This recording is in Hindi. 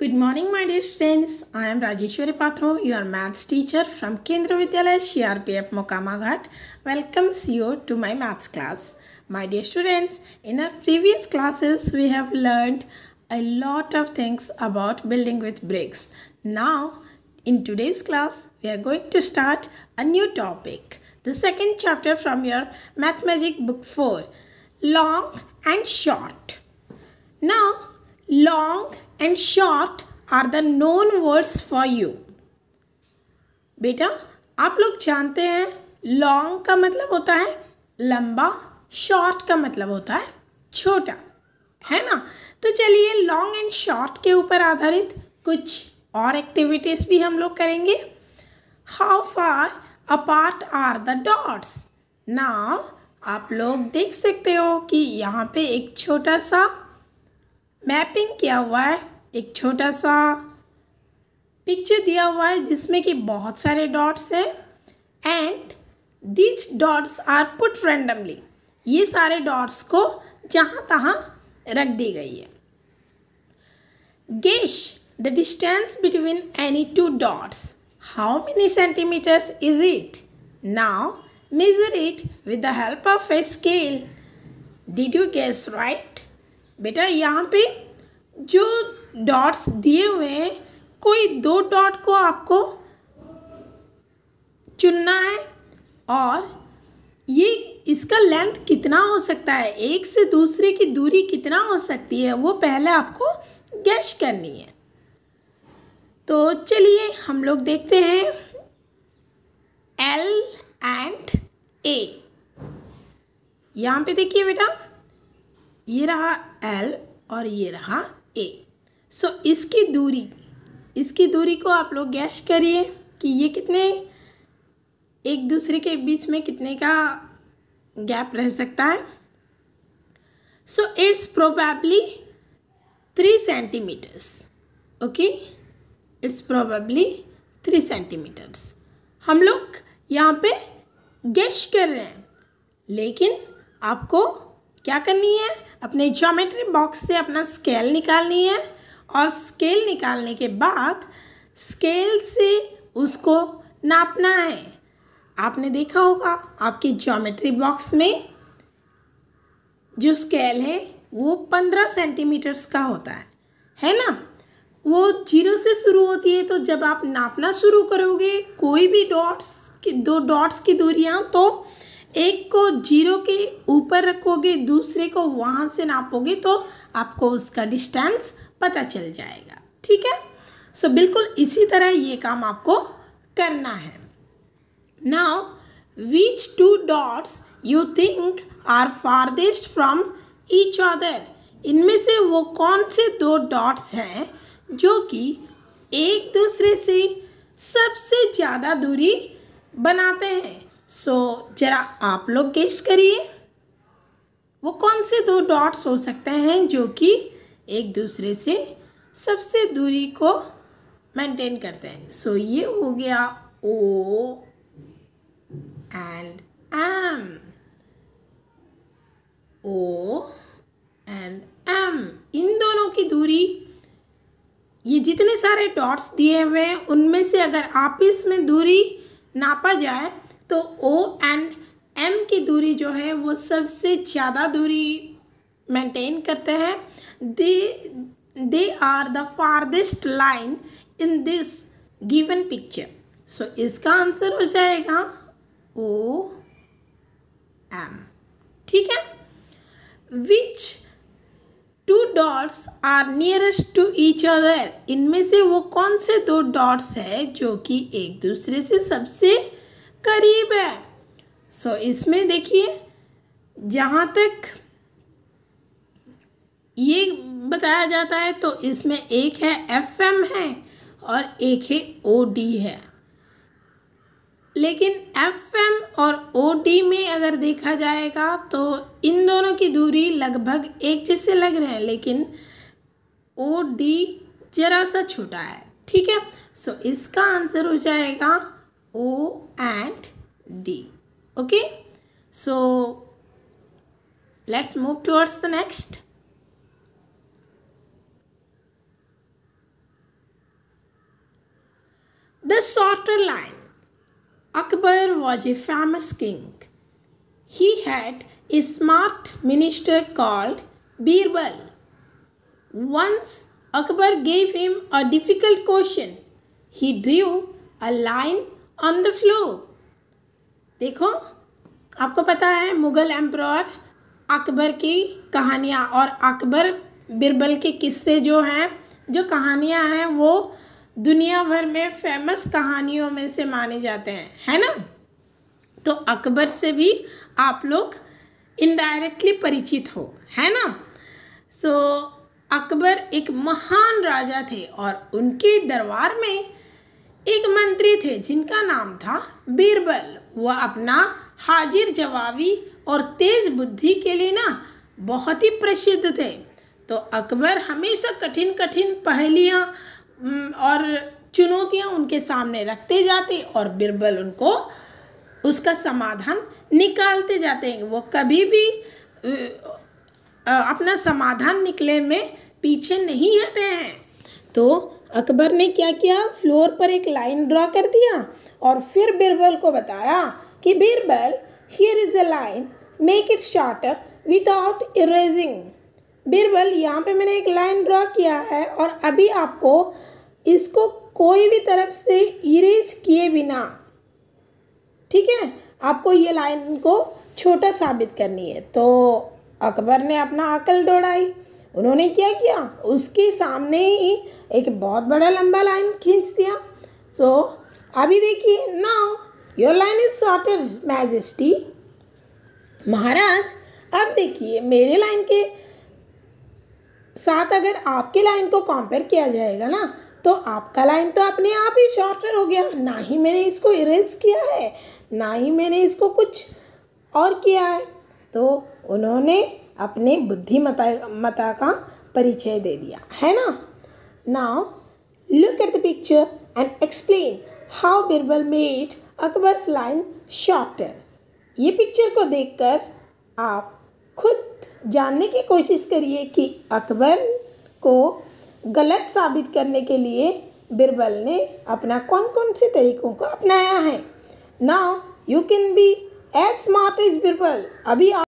Good morning my dear students. I am Rajeshwari Patro, your maths teacher from Kendra Vidyalaya CRPF Mokamaghat. Welcome you to my maths class. My dear students, in our previous classes we have learned a lot of things about building with bricks. Now in today's class we are going to start a new topic. The second chapter from your Math Magic book 4. Long and short. Now long and short are the known words for you बेटा आप लोग जानते हैं लॉन्ग का मतलब होता है लंबा शॉर्ट का मतलब होता है छोटा है ना तो चलिए लॉन्ग एंड शॉर्ट के ऊपर आधारित कुछ और एक्टिविटीज़ भी हम लोग करेंगे how far apart are the dots ना आप लोग देख सकते हो कि यहाँ पे एक छोटा सा मैपिंग किया हुआ है एक छोटा सा पिक्चर दिया हुआ है जिसमें कि बहुत सारे डॉट्स हैं and these dots are put randomly ये सारे डॉट्स को जहाँ तहाँ रख दी गई है guess the distance between any two dots how many centimetres is it now measure it with the help of a scale did you guess right बेटा यहाँ पे जो डॉट्स दिए हुए हैं कोई दो डॉट को आपको चुनना है और ये इसका लेंथ कितना हो सकता है एक से दूसरे की दूरी कितना हो सकती है वो पहले आपको गैश करनी है तो चलिए हम लोग देखते हैं एल एंड ए यहाँ पे देखिए बेटा ये रहा एल और ये रहा ए सो so, इसकी दूरी इसकी दूरी को आप लोग गैस करिए कि ये कितने एक दूसरे के बीच में कितने का गैप रह सकता है so it's probably three centimetres okay it's probably three centimetres हम लोग यहाँ पे गैश कर रहे हैं लेकिन आपको क्या करनी है अपने ज्योमेट्री बॉक्स से अपना स्केल निकालनी है और स्केल निकालने के बाद स्केल से उसको नापना है आपने देखा होगा आपकी ज्योमेट्री बॉक्स में जो स्केल है वो पंद्रह सेंटीमीटर्स का होता है है ना वो जीरो से शुरू होती है तो जब आप नापना शुरू करोगे कोई भी डॉट्स की दो डॉट्स की दूरियां तो एक को जीरो के ऊपर रखोगे दूसरे को वहाँ से नापोगे तो आपको उसका डिस्टेंस पता चल जाएगा ठीक है सो so, बिल्कुल इसी तरह ये काम आपको करना है now which two dots you think are farthest from each other इनमें से वो कौन से दो डॉट्स हैं जो कि एक दूसरे से सबसे ज़्यादा दूरी बनाते हैं सो so, जरा आप लोग गेस्ट करिए वो कौन से दो डॉट्स हो सकते हैं जो कि एक दूसरे से सबसे दूरी को मेंटेन करते हैं सो so, ये हो गया O and M O and M इन दोनों की दूरी ये जितने सारे डॉट्स दिए हुए हैं उनमें से अगर आपस में दूरी नापा जाए तो ओ एंड एम की दूरी जो है वो सबसे ज़्यादा दूरी मेंटेन करते हैं they they are the farthest line in this given picture so इसका आंसर हो जाएगा ओ एम ठीक है which two dots are nearest to each other इनमें से वो कौन से दो डॉट्स है जो कि एक दूसरे से सबसे करीब है सो so, इसमें देखिए जहाँ तक ये बताया जाता है तो इसमें एक है एफ एम है और एक है ओ डी है लेकिन एफ एम और ओ डी में अगर देखा जाएगा तो इन दोनों की दूरी लगभग एक जैसे लग रहे हैं लेकिन ओ डी जरा सा छोटा है ठीक है सो इसका आंसर हो जाएगा O and D okay so let's move towards the next line Akbar was a famous king. He had a smart minister called Birbal. Once Akbar gave him a difficult question. He drew a line on the floor. देखो आपको पता है मुगल एम्प्रॉर अकबर की कहानियाँ और अकबर बिरबल के किस्से जो हैं जो कहानियाँ हैं वो दुनिया भर में फेमस कहानियों में से माने जाते हैं है ना तो अकबर से भी आप लोग इनडायरेक्टली परिचित हो है ना सो so, अकबर एक महान राजा थे और उनके दरबार में एक मंत्री थे जिनका नाम था बीरबल वह अपना हाजिर जवाबी और तेज बुद्धि के लिए ना बहुत ही प्रसिद्ध थे तो अकबर हमेशा कठिन कठिन पहेलियाँ हम्म, और चुनौतियाँ उनके सामने रखते जाते और बिरबल उनको उसका समाधान निकालते जाते हैं वो कभी भी अपना समाधान निकले में पीछे नहीं हटे हैं तो अकबर ने क्या किया फ्लोर पर एक लाइन ड्रॉ कर दिया और फिर बिरबल को बताया कि Birbal here is a line make it short without erasing Birbal यहाँ पे मैंने एक लाइन ड्रॉ किया है और अभी आपको इसको कोई भी तरफ से इरेज किए बिना ठीक है आपको ये लाइन को छोटा साबित करनी है तो अकबर ने अपना अकल दौड़ाई उन्होंने क्या किया उसके सामने ही एक बहुत बड़ा लंबा लाइन खींच दिया सो तो so, अभी देखिए ना your line is shorter majesty महाराज अब देखिए मेरे लाइन के साथ अगर आपके लाइन को कंपेयर किया जाएगा ना तो आपका लाइन तो अपने आप ही शॉर्टर हो गया ना ही मैंने इसको इरेज किया है ना ही मैंने इसको कुछ और किया है तो उन्होंने अपने बुद्धिमता मता का परिचय दे दिया है ना now look at the picture and explain how Birbal made Akbar's line shorter ये पिक्चर को देखकर आप खुद जानने की कोशिश करिए कि अकबर को गलत साबित करने के लिए बिरबल ने अपना कौन कौन से तरीकों को अपनाया है ना you can be as smart is Birbal अभी आप